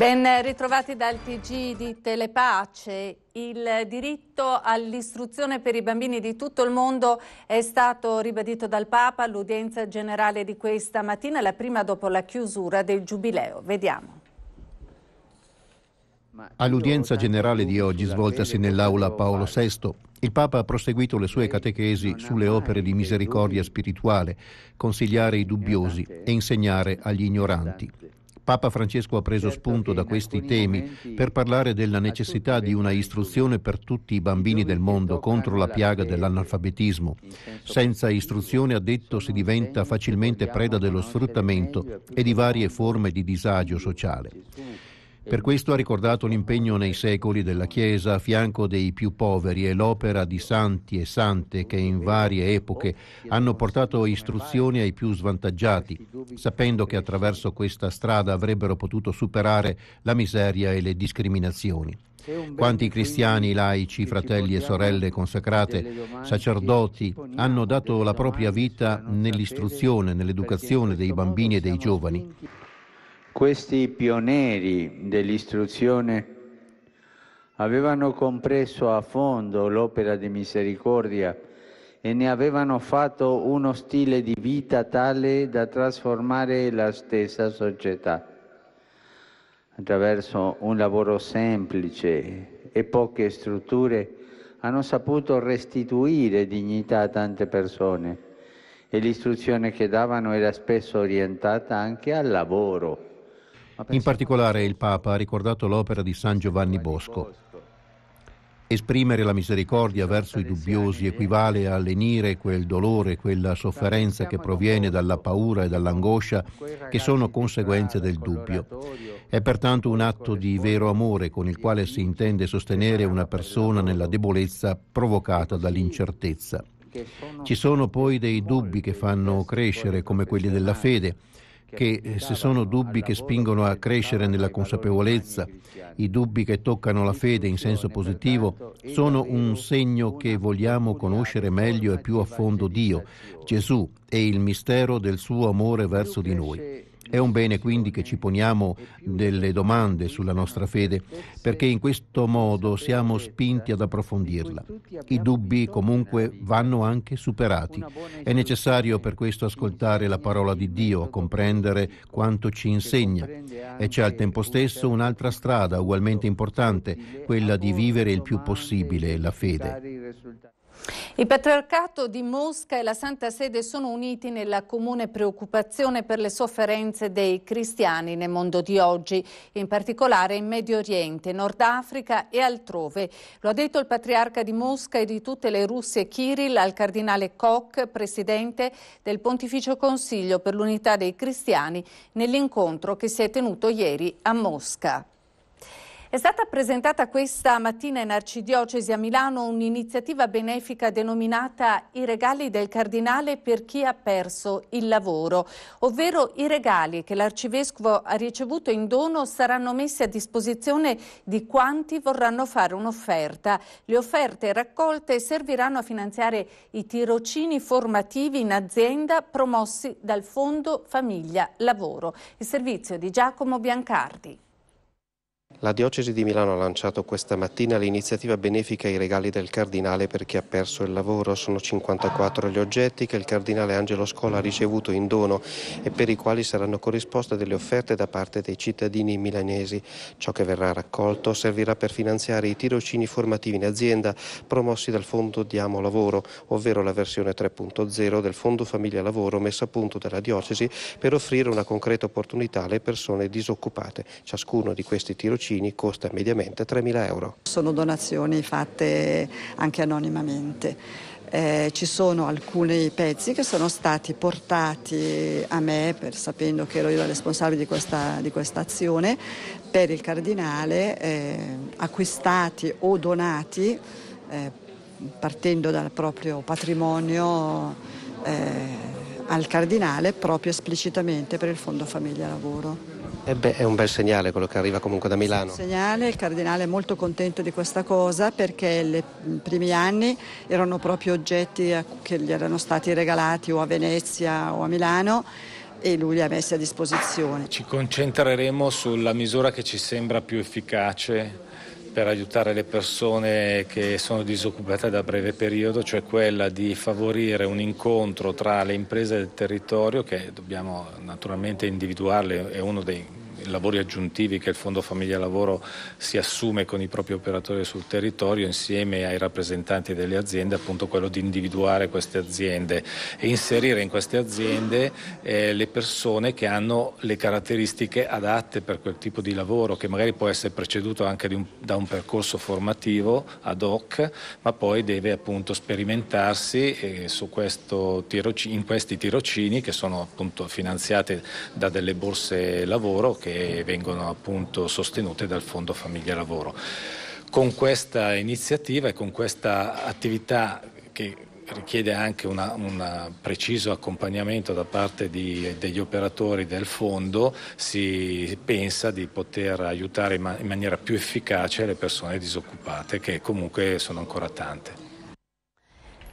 Ben ritrovati dal TG di Telepace. Il diritto all'istruzione per i bambini di tutto il mondo è stato ribadito dal Papa all'udienza generale di questa mattina, la prima dopo la chiusura del Giubileo. Vediamo. All'udienza generale di oggi, svoltasi nell'aula Paolo VI, il Papa ha proseguito le sue catechesi sulle opere di misericordia spirituale, consigliare i dubbiosi e insegnare agli ignoranti. Papa Francesco ha preso certo, spunto da questi temi per parlare della necessità di una istruzione per tutti i bambini del mondo contro la piaga dell'analfabetismo. Senza istruzione, ha detto, si diventa facilmente preda dello sfruttamento e di varie forme di disagio sociale. Per questo ha ricordato l'impegno nei secoli della Chiesa a fianco dei più poveri e l'opera di santi e sante che in varie epoche hanno portato istruzioni ai più svantaggiati, sapendo che attraverso questa strada avrebbero potuto superare la miseria e le discriminazioni. Quanti cristiani, laici, fratelli e sorelle consacrate, sacerdoti, hanno dato la propria vita nell'istruzione, nell'educazione dei bambini e dei giovani. Questi pionieri dell'istruzione avevano compreso a fondo l'opera di misericordia e ne avevano fatto uno stile di vita tale da trasformare la stessa società. Attraverso un lavoro semplice e poche strutture hanno saputo restituire dignità a tante persone e l'istruzione che davano era spesso orientata anche al lavoro in particolare il Papa ha ricordato l'opera di San Giovanni Bosco. Esprimere la misericordia verso i dubbiosi equivale a lenire quel dolore, quella sofferenza che diciamo proviene dalla paura e dall'angoscia che sono conseguenze del dubbio. È pertanto un atto di vero amore con il quale si intende sostenere una persona nella debolezza provocata dall'incertezza. Ci sono poi dei dubbi che fanno crescere, come quelli della fede che eh, se sono dubbi che spingono a crescere nella consapevolezza, i dubbi che toccano la fede in senso positivo, sono un segno che vogliamo conoscere meglio e più a fondo Dio, Gesù e il mistero del suo amore verso di noi. È un bene quindi che ci poniamo delle domande sulla nostra fede, perché in questo modo siamo spinti ad approfondirla. I dubbi comunque vanno anche superati. È necessario per questo ascoltare la parola di Dio, comprendere quanto ci insegna. E c'è al tempo stesso un'altra strada ugualmente importante, quella di vivere il più possibile la fede. Il patriarcato di Mosca e la Santa Sede sono uniti nella comune preoccupazione per le sofferenze dei cristiani nel mondo di oggi, in particolare in Medio Oriente, Nord Africa e altrove. Lo ha detto il patriarca di Mosca e di tutte le Russie Kirill al cardinale Koch, presidente del Pontificio Consiglio per l'Unità dei Cristiani, nell'incontro che si è tenuto ieri a Mosca. È stata presentata questa mattina in Arcidiocesi a Milano un'iniziativa benefica denominata I regali del Cardinale per chi ha perso il lavoro, ovvero i regali che l'Arcivescovo ha ricevuto in dono saranno messi a disposizione di quanti vorranno fare un'offerta. Le offerte raccolte serviranno a finanziare i tirocini formativi in azienda promossi dal Fondo Famiglia Lavoro. Il servizio di Giacomo Biancardi. La Diocesi di Milano ha lanciato questa mattina l'iniziativa benefica I regali del Cardinale per chi ha perso il lavoro. Sono 54 gli oggetti che il Cardinale Angelo Scola ha ricevuto in dono e per i quali saranno corrisposte delle offerte da parte dei cittadini milanesi. Ciò che verrà raccolto servirà per finanziare i tirocini formativi in azienda promossi dal Fondo Diamo Lavoro, ovvero la versione 3.0 del Fondo Famiglia Lavoro messa a punto dalla Diocesi per offrire una concreta opportunità alle persone disoccupate. Ciascuno di questi tirocini tirocini costa mediamente 3.000 euro. Sono donazioni fatte anche anonimamente. Eh, ci sono alcuni pezzi che sono stati portati a me, per, sapendo che ero io la responsabile di questa, azione, per il cardinale, eh, acquistati o donati eh, partendo dal proprio patrimonio eh, al cardinale proprio esplicitamente per il Fondo Famiglia Lavoro. E eh beh, è un bel segnale quello che arriva comunque da Milano. Sì, segnale, il cardinale è molto contento di questa cosa perché nei mm, primi anni erano proprio oggetti che gli erano stati regalati o a Venezia o a Milano e lui li ha messi a disposizione. Ci concentreremo sulla misura che ci sembra più efficace per aiutare le persone che sono disoccupate da breve periodo, cioè quella di favorire un incontro tra le imprese del territorio che dobbiamo naturalmente individuarle, è uno dei lavori aggiuntivi che il Fondo Famiglia Lavoro si assume con i propri operatori sul territorio insieme ai rappresentanti delle aziende, appunto quello di individuare queste aziende e inserire in queste aziende eh, le persone che hanno le caratteristiche adatte per quel tipo di lavoro che magari può essere preceduto anche un, da un percorso formativo ad hoc, ma poi deve appunto sperimentarsi eh, tirocini, in questi tirocini che sono appunto finanziati da delle borse lavoro che vengono appunto sostenute dal Fondo Famiglia Lavoro. Con questa iniziativa e con questa attività che richiede anche un preciso accompagnamento da parte di, degli operatori del fondo, si pensa di poter aiutare in maniera più efficace le persone disoccupate, che comunque sono ancora tante.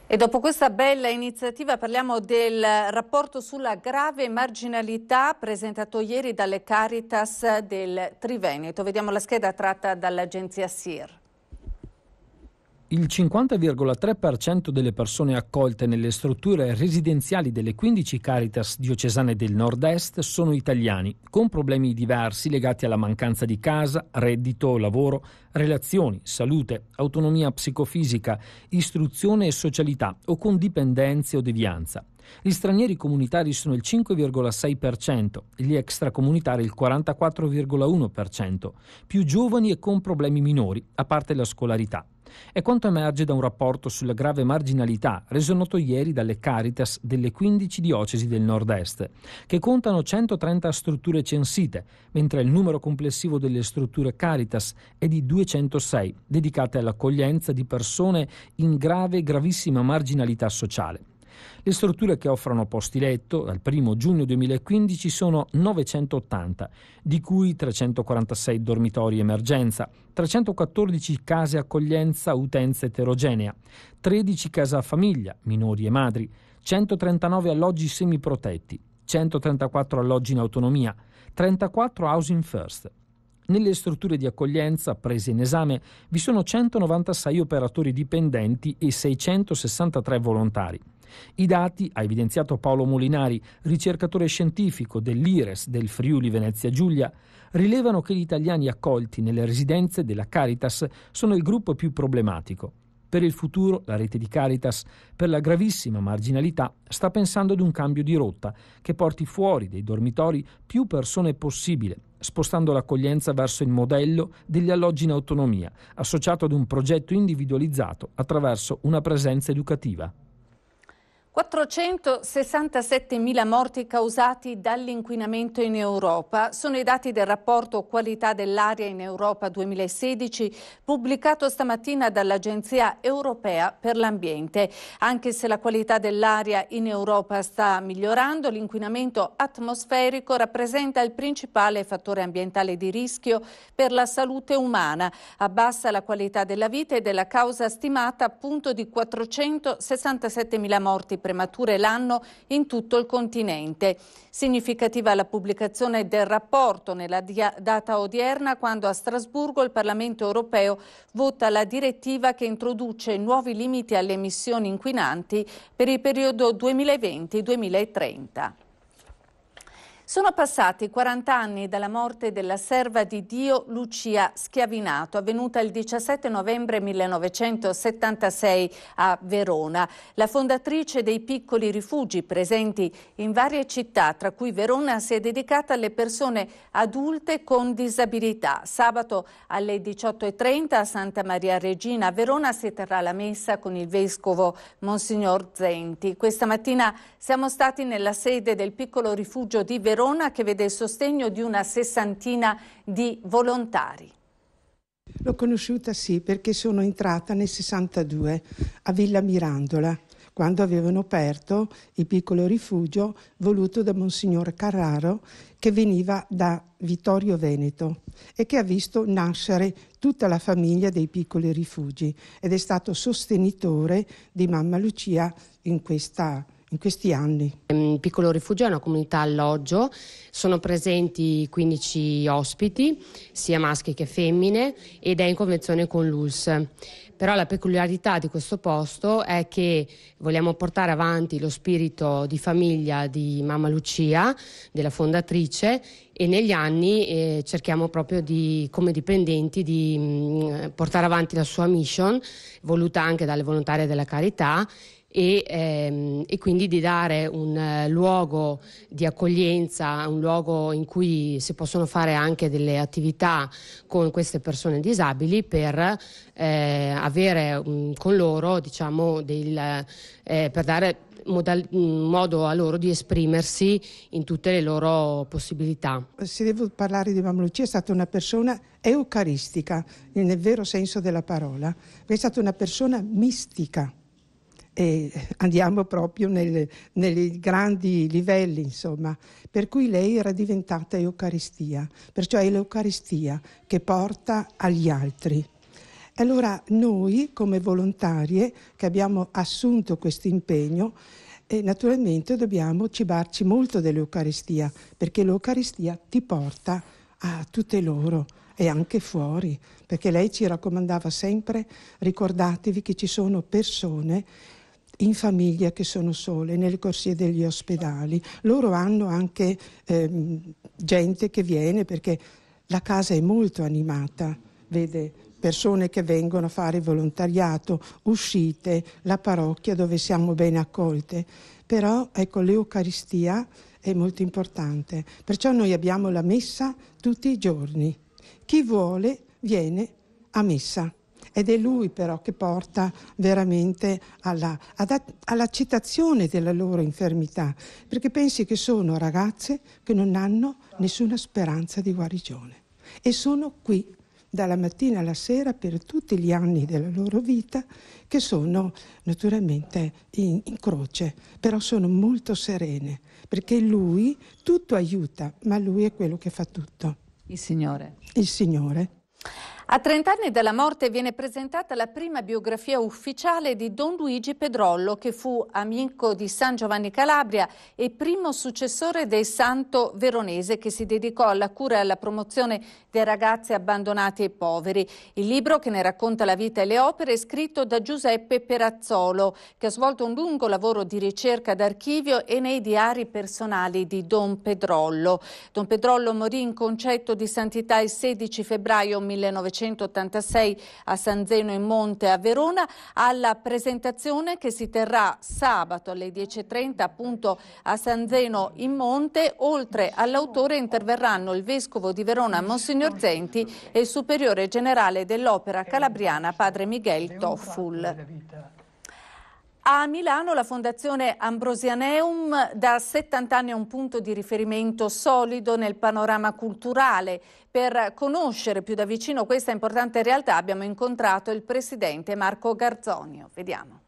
E dopo questa bella iniziativa parliamo del rapporto sulla grave marginalità presentato ieri dalle Caritas del Triveneto. Vediamo la scheda tratta dall'agenzia SIR il 50,3% delle persone accolte nelle strutture residenziali delle 15 Caritas diocesane del Nord-Est sono italiani, con problemi diversi legati alla mancanza di casa, reddito, lavoro, relazioni, salute, autonomia psicofisica, istruzione e socialità o con dipendenze o devianza. Gli stranieri comunitari sono il 5,6%, gli extracomunitari il 44,1%, più giovani e con problemi minori, a parte la scolarità. È quanto emerge da un rapporto sulla grave marginalità reso noto ieri dalle Caritas delle 15 diocesi del nord-est, che contano 130 strutture censite, mentre il numero complessivo delle strutture Caritas è di 206, dedicate all'accoglienza di persone in grave e gravissima marginalità sociale. Le strutture che offrono posti letto dal 1 giugno 2015 sono 980, di cui 346 dormitori emergenza, 314 case accoglienza utenza eterogenea, 13 casa famiglia, minori e madri, 139 alloggi semiprotetti, 134 alloggi in autonomia, 34 housing first. Nelle strutture di accoglienza prese in esame vi sono 196 operatori dipendenti e 663 volontari. I dati, ha evidenziato Paolo Molinari, ricercatore scientifico dell'IRES del Friuli Venezia Giulia, rilevano che gli italiani accolti nelle residenze della Caritas sono il gruppo più problematico. Per il futuro la rete di Caritas, per la gravissima marginalità, sta pensando ad un cambio di rotta che porti fuori dei dormitori più persone possibile, spostando l'accoglienza verso il modello degli alloggi in autonomia, associato ad un progetto individualizzato attraverso una presenza educativa. 467.000 morti causati dall'inquinamento in Europa sono i dati del rapporto Qualità dell'aria in Europa 2016 pubblicato stamattina dall'Agenzia europea per l'ambiente. Anche se la qualità dell'aria in Europa sta migliorando, l'inquinamento atmosferico rappresenta il principale fattore ambientale di rischio per la salute umana, abbassa la qualità della vita ed è la causa stimata appunto di 467.000 morti per premature l'anno in tutto il continente. Significativa la pubblicazione del rapporto nella data odierna quando a Strasburgo il Parlamento europeo vota la direttiva che introduce nuovi limiti alle emissioni inquinanti per il periodo 2020-2030. Sono passati 40 anni dalla morte della serva di Dio Lucia Schiavinato, avvenuta il 17 novembre 1976 a Verona. La fondatrice dei piccoli rifugi presenti in varie città, tra cui Verona, si è dedicata alle persone adulte con disabilità. Sabato alle 18.30 a Santa Maria Regina a Verona si terrà la messa con il vescovo Monsignor Zenti. Questa mattina siamo stati nella sede del piccolo rifugio di Verona Verona che vede il sostegno di una sessantina di volontari. L'ho conosciuta sì perché sono entrata nel 62 a Villa Mirandola quando avevano aperto il piccolo rifugio voluto da Monsignor Carraro che veniva da Vittorio Veneto e che ha visto nascere tutta la famiglia dei piccoli rifugi ed è stato sostenitore di mamma Lucia in questa in questi anni. Il ehm, piccolo rifugio è una comunità alloggio, sono presenti 15 ospiti, sia maschi che femmine, ed è in convenzione con l'ULS. Però la peculiarità di questo posto è che vogliamo portare avanti lo spirito di famiglia di Mamma Lucia, della fondatrice, e negli anni eh, cerchiamo proprio di, come dipendenti di mh, mm, portare avanti la sua mission, voluta anche dalle volontarie della carità e, ehm, e quindi di dare un eh, luogo di accoglienza, un luogo in cui si possono fare anche delle attività con queste persone disabili per eh, avere mh, mm, con loro diciamo, del, eh, per dare modal- mm, modo a loro di esprimersi in tutte le loro possibilità. Se devo parlare di Mamma Lucia è stata una persona eucaristica, nel vero senso della parola, è stata una persona mistica e andiamo proprio nel, nei grandi livelli, insomma. Per cui lei era diventata Eucaristia, perciò è l'Eucaristia che porta agli altri. Allora noi come volontarie che abbiamo assunto questo impegno, e eh, naturalmente dobbiamo cibarci molto dell'Eucaristia, perché l'Eucaristia ti porta a tutte loro e anche fuori, perché lei ci raccomandava sempre ricordatevi che ci sono persone in famiglia che sono sole, nelle corsie degli ospedali. Loro hanno anche ehm, gente che viene perché la casa è molto animata, vede persone che vengono a fare volontariato, uscite, la parrocchia dove siamo ben accolte. Però ecco, l'Eucaristia è molto importante, perciò noi abbiamo la messa tutti i giorni. Chi vuole viene a messa ed è lui però che porta veramente alla, ad, all'accettazione della loro infermità, perché pensi che sono ragazze che non hanno nessuna speranza di guarigione e sono qui dalla mattina alla sera per tutti gli anni della loro vita che sono naturalmente in, in, croce, però sono molto serene perché lui tutto aiuta, ma lui è quello che fa tutto. Il Signore. Il Signore. A 30 anni dalla morte viene presentata la prima biografia ufficiale di Don Luigi Pedrollo, che fu amico di San Giovanni Calabria e primo successore del santo veronese che si dedicò alla cura e alla promozione dei ragazzi abbandonati e poveri. Il libro che ne racconta la vita e le opere è scritto da Giuseppe Perazzolo, che ha svolto un lungo lavoro di ricerca d'archivio e nei diari personali di Don Pedrollo. Don Pedrollo morì in concetto di santità il 16 febbraio 1900 186 a San Zeno in Monte a Verona alla presentazione che si terrà sabato alle 10.30 appunto a San Zeno in Monte. Oltre all'autore interverranno il Vescovo di Verona Monsignor Zenti e il Superiore Generale dell'Opera Calabriana Padre Miguel Tofful. A Milano la Fondazione Ambrosianeum da 70 anni è un punto di riferimento solido nel panorama culturale. Per conoscere più da vicino questa importante realtà abbiamo incontrato il presidente Marco Garzonio. Vediamo.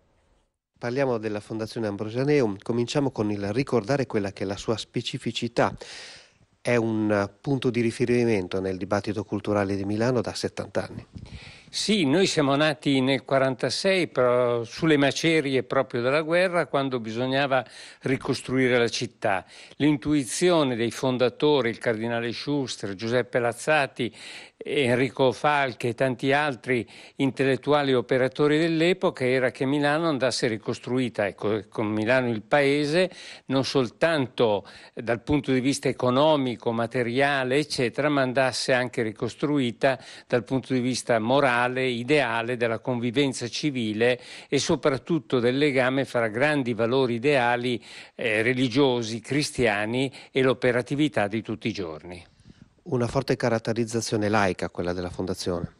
Parliamo della Fondazione Ambrosianeum, cominciamo con il ricordare quella che è la sua specificità. È un punto di riferimento nel dibattito culturale di Milano da 70 anni. Sì, noi siamo nati nel 1946 però, sulle macerie proprio della guerra quando bisognava ricostruire la città. L'intuizione dei fondatori, il cardinale Schuster, Giuseppe Lazzati, Enrico Falche e tanti altri intellettuali e operatori dell'epoca era che Milano andasse ricostruita, ecco, con Milano il paese, non soltanto dal punto di vista economico, materiale, eccetera, ma andasse anche ricostruita dal punto di vista morale ideale, ideale della convivenza civile e soprattutto del legame fra grandi valori ideali eh, religiosi, cristiani e l'operatività di tutti i giorni. Una forte caratterizzazione laica quella della Fondazione.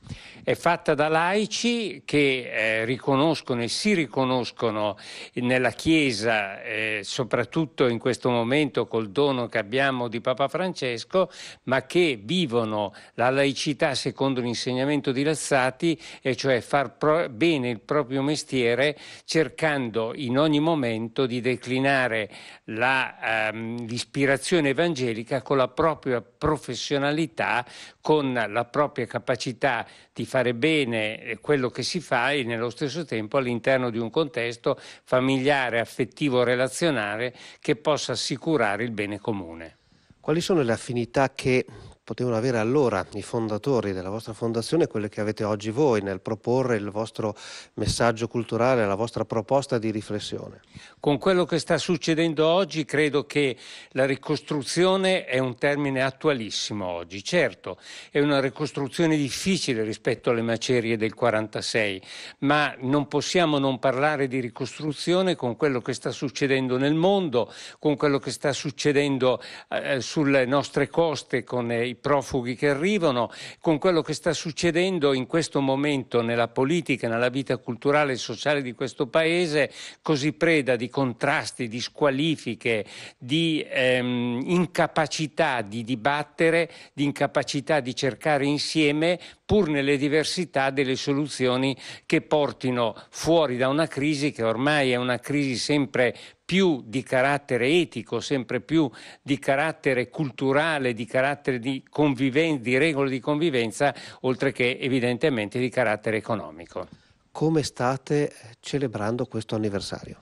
È fatta da laici che eh, riconoscono e si riconoscono nella Chiesa, eh, soprattutto in questo momento col dono che abbiamo di Papa Francesco, ma che vivono la laicità secondo l'insegnamento di Lazzati, e cioè far pro- bene il proprio mestiere cercando in ogni momento di declinare la, ehm, l'ispirazione evangelica con la propria professionalità, con la propria capacità di fare bene quello che si fa e nello stesso tempo all'interno di un contesto familiare, affettivo, relazionale che possa assicurare il bene comune. Quali sono le affinità che potevano avere allora i fondatori della vostra fondazione, quelle che avete oggi voi nel proporre il vostro messaggio culturale, la vostra proposta di riflessione? Con quello che sta succedendo oggi credo che la ricostruzione è un termine attualissimo oggi. Certo, è una ricostruzione difficile rispetto alle macerie del 1946, ma non possiamo non parlare di ricostruzione con quello che sta succedendo nel mondo, con quello che sta succedendo eh, eh sulle nostre coste con eh, i profughi che arrivano, con quello che sta succedendo in questo momento nella politica, nella vita culturale e sociale di questo Paese, così preda di contrasti, di squalifiche, di ehm, incapacità di dibattere, di incapacità di cercare insieme, pur nelle diversità, delle soluzioni che portino fuori da una crisi che ormai è una crisi sempre più di carattere etico, sempre più di carattere culturale, di carattere di, conviven- di regole di convivenza, oltre che evidentemente di carattere economico come state celebrando questo anniversario?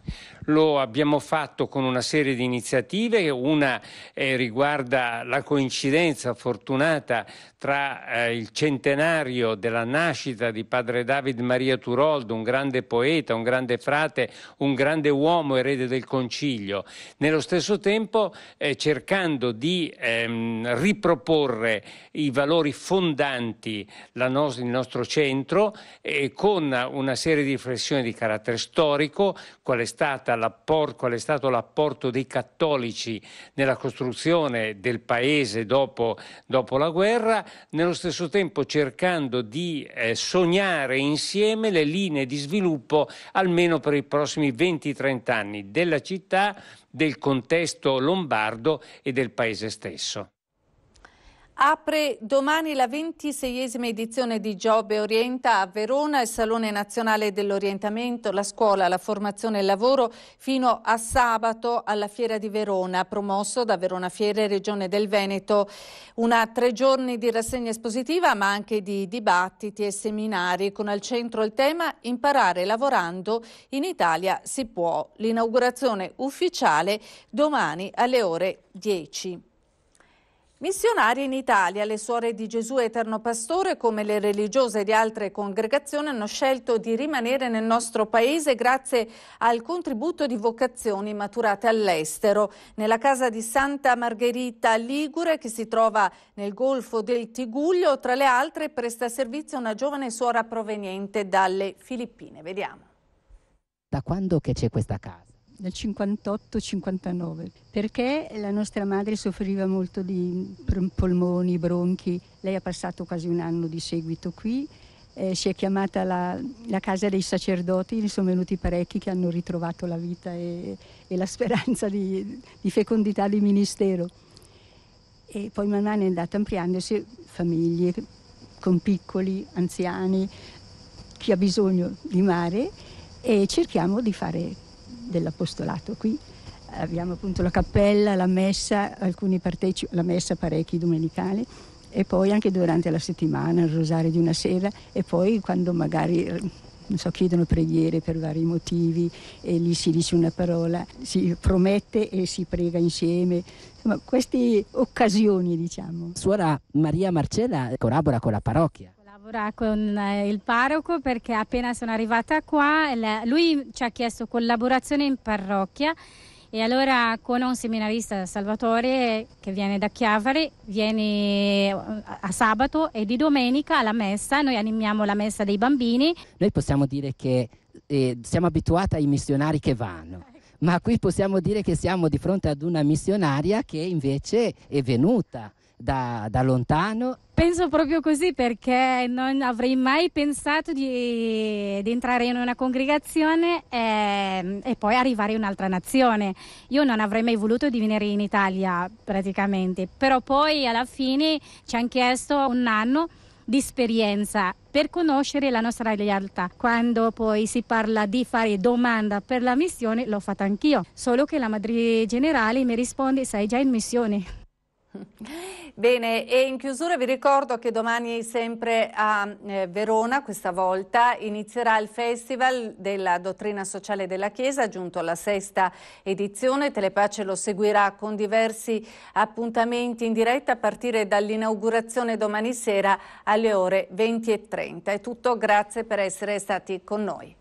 Lo abbiamo fatto con una serie di iniziative, una eh, riguarda la coincidenza fortunata tra eh, il centenario della nascita di padre David Maria Turoldo, un grande poeta, un grande frate, un grande uomo erede del concilio, nello stesso tempo eh, cercando di ehm, riproporre i valori fondanti no- il nostro centro eh, con una serie di riflessioni di carattere storico, qual è, qual è, stato l'apporto dei cattolici nella costruzione del paese dopo, dopo la guerra, nello stesso tempo cercando di eh, sognare insieme le linee di sviluppo almeno per i prossimi 20-30 anni della città, del contesto lombardo e del paese stesso. Apre domani la ventiseiesima edizione di Giobbe Orienta a Verona, il Salone Nazionale dell'Orientamento, la scuola, la formazione e il lavoro fino a sabato alla Fiera di Verona, promosso da Verona Fiere, Regione del Veneto. Una tre giorni di rassegna espositiva ma anche di dibattiti e seminari con al centro il tema Imparare lavorando in Italia si può. L'inaugurazione ufficiale domani alle ore 10. Missionari in Italia, le suore di Gesù Eterno Pastore come le religiose di altre congregazioni hanno scelto di rimanere nel nostro paese grazie al contributo di vocazioni maturate all'estero. Nella casa di Santa Margherita Ligure, che si trova nel Golfo del Tiguglio, tra le altre presta servizio una giovane suora proveniente dalle Filippine. Vediamo. Da quando che c'è questa casa? dal 58-59, perché la nostra madre soffriva molto di polmoni, bronchi, lei ha passato quasi un anno di seguito qui, eh, si è chiamata la, la, casa dei sacerdoti, ne sono venuti parecchi che hanno ritrovato la vita e, e la speranza di, di, fecondità di ministero. E poi man mano è andata ampliandosi famiglie con piccoli, anziani, chi ha bisogno di mare e cerchiamo di fare dell'apostolato. Qui abbiamo appunto la cappella, la messa, alcuni partecipano, la messa parecchi domenicali e poi anche durante la settimana il rosario di una sera e poi quando magari so, chiedono preghiere per vari motivi e lì si dice una parola, si promette e si prega insieme. Insomma, queste occasioni, diciamo. Suora Maria Marcella collabora con la parrocchia. Ora con eh, il parroco perché appena sono arrivata qua lui ci ha chiesto collaborazione in parrocchia e allora con un seminarista Salvatore che viene da Chiavari viene eh, a sabato e di domenica alla messa, noi animiamo la messa dei bambini. Noi possiamo dire che eh, siamo abituati ai missionari che vanno. Ma qui possiamo dire che siamo di fronte ad una missionaria che invece è venuta da, da lontano? Penso proprio così perché non avrei mai pensato di, di entrare in una congregazione e, e, poi arrivare in un'altra nazione. Io non avrei mai voluto di venire in Italia praticamente, però poi alla fine ci hanno chiesto un anno di esperienza per conoscere la nostra realtà. Quando poi si parla di fare domanda per la missione, l'ho fatta anch'io, solo che la madre generale mi risponde sei già in missione. Bene, e in chiusura vi ricordo che domani sempre a eh, Verona, questa volta, inizierà il Festival della Dottrina Sociale della Chiesa, giunto alla sesta edizione. Telepace lo seguirà con diversi appuntamenti in diretta a partire dall'inaugurazione domani sera alle ore 20.30. È tutto, grazie per essere stati con noi.